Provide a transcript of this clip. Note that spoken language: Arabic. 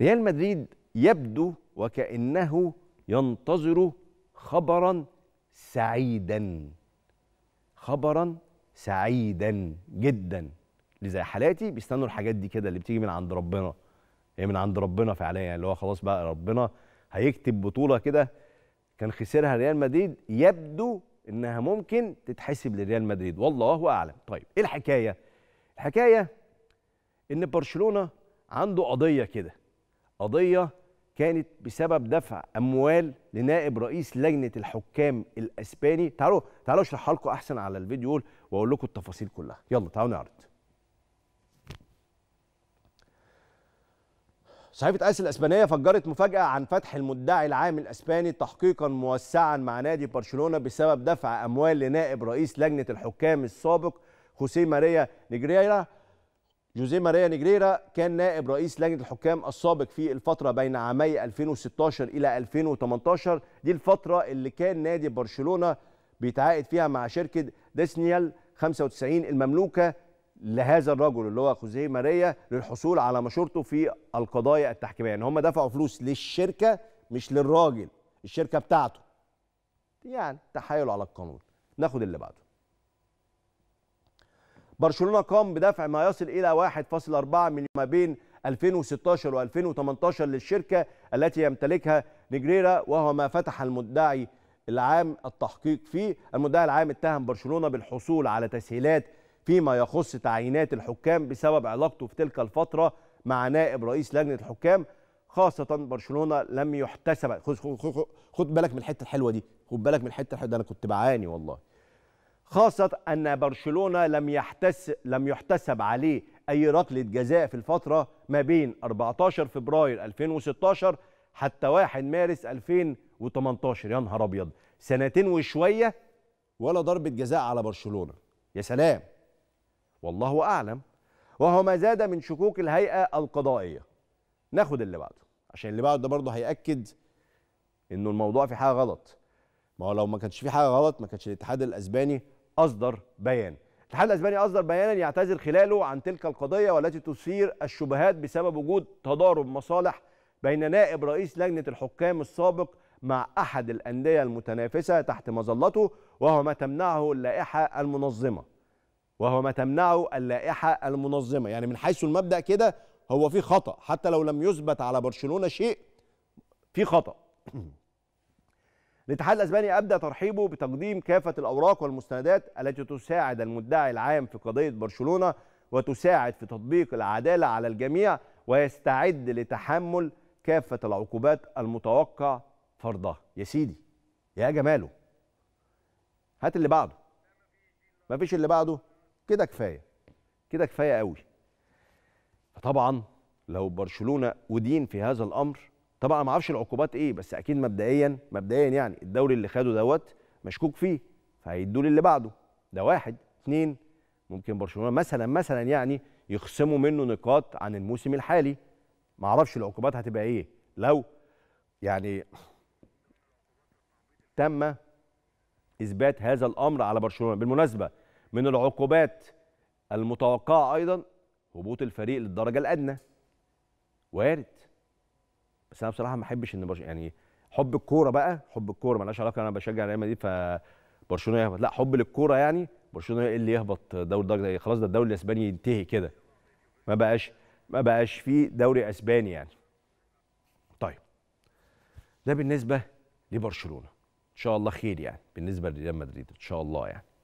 ريال مدريد يبدو وكأنه ينتظر خبرا سعيدا خبرا سعيدا جدا اللي زي حالاتي بيستنوا الحاجات دي كده اللي بتيجي من عند ربنا هي من عند ربنا فعليا يعني اللي هو خلاص بقى ربنا هيكتب بطوله كده كان خسرها ريال مدريد يبدو انها ممكن تتحسب لريال مدريد والله اعلم طيب ايه الحكايه الحكايه ان برشلونه عنده قضيه كده قضية كانت بسبب دفع أموال لنائب رئيس لجنة الحكام الأسباني تعالوا تعالوا أشرحها لكم أحسن على الفيديو وأقول لكم التفاصيل كلها يلا تعالوا نعرض صحيفة آس الأسبانية فجرت مفاجأة عن فتح المدعي العام الأسباني تحقيقا موسعا مع نادي برشلونة بسبب دفع أموال لنائب رئيس لجنة الحكام السابق خوسيه ماريا نجريرا جوزيه ماريا نجريرا كان نائب رئيس لجنه الحكام السابق في الفتره بين عامي 2016 الى 2018 دي الفتره اللي كان نادي برشلونه بيتعاقد فيها مع شركه ديسنيال 95 المملوكه لهذا الرجل اللي هو خوزيه ماريا للحصول على مشورته في القضايا التحكيميه يعني هم دفعوا فلوس للشركه مش للراجل الشركه بتاعته يعني تحايل على القانون ناخد اللي بعده برشلونه قام بدفع ما يصل الى 1.4 مليون ما بين 2016 و2018 للشركه التي يمتلكها نجريرا وهو ما فتح المدعي العام التحقيق فيه المدعي العام اتهم برشلونه بالحصول على تسهيلات فيما يخص تعيينات الحكام بسبب علاقته في تلك الفتره مع نائب رئيس لجنه الحكام خاصه برشلونه لم يحتسب خد, بالك من الحته الحلوه دي خد بالك من الحته الحلوه دي انا كنت بعاني والله خاصة أن برشلونة لم يحتس لم يحتسب عليه أي ركلة جزاء في الفترة ما بين 14 فبراير 2016 حتى 1 مارس 2018 يا نهار أبيض سنتين وشوية ولا ضربة جزاء على برشلونة يا سلام والله أعلم وهو ما زاد من شكوك الهيئة القضائية ناخد اللي بعده عشان اللي بعده ده برضه هيأكد إنه الموضوع في حاجة غلط ما هو لو ما كانش في حاجة غلط ما كانش الاتحاد الأسباني أصدر بيان الاتحاد الاسباني اصدر بيانا يعتذر خلاله عن تلك القضيه والتي تثير الشبهات بسبب وجود تضارب مصالح بين نائب رئيس لجنه الحكام السابق مع احد الانديه المتنافسه تحت مظلته وهو ما تمنعه اللائحه المنظمه وهو ما تمنعه اللائحه المنظمه يعني من حيث المبدا كده هو في خطا حتى لو لم يثبت على برشلونه شيء في خطا الاتحاد الاسباني ابدى ترحيبه بتقديم كافه الاوراق والمستندات التي تساعد المدعي العام في قضيه برشلونه وتساعد في تطبيق العداله على الجميع ويستعد لتحمل كافه العقوبات المتوقع فرضها يا سيدي يا جماله هات اللي بعده مفيش اللي بعده كده كفايه كده كفايه قوي فطبعا لو برشلونه ودين في هذا الامر طبعا ما اعرفش العقوبات ايه بس اكيد مبدئيا مبدئيا يعني الدوري اللي خده دوت مشكوك فيه فهيدوا اللي بعده ده واحد اثنين ممكن برشلونه مثلا مثلا يعني يخصموا منه نقاط عن الموسم الحالي ما اعرفش العقوبات هتبقى ايه لو يعني تم اثبات هذا الامر على برشلونه بالمناسبه من العقوبات المتوقعه ايضا هبوط الفريق للدرجه الادنى وارد بس انا بصراحه ما احبش ان برش... يعني حب الكوره بقى حب الكوره مالهاش علاقه انا بشجع ريال مدريد فبرشلونه يهبط لا حب للكوره يعني برشلونه ايه اللي يهبط دوري درجه خلاص ده الدوري الاسباني ينتهي كده ما بقاش ما بقاش فيه دوري اسباني يعني طيب ده بالنسبه لبرشلونه ان شاء الله خير يعني بالنسبه لريال مدريد ان شاء الله يعني